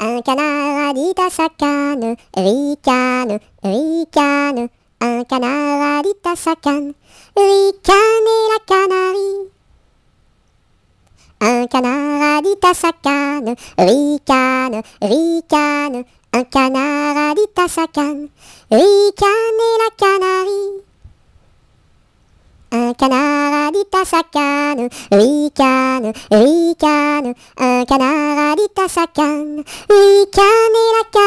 Un canard a dit à sa canne, ricane, ricane. Un canard a dit à sa canne, ricane et la canarie. Un canard a dit à sa canne, ricane, ricane. Un canard a dit à sa canne, ricane et la canard a dit à sa canne, ricane, ricane. Un canard a dit à sa canne, ricane et la canne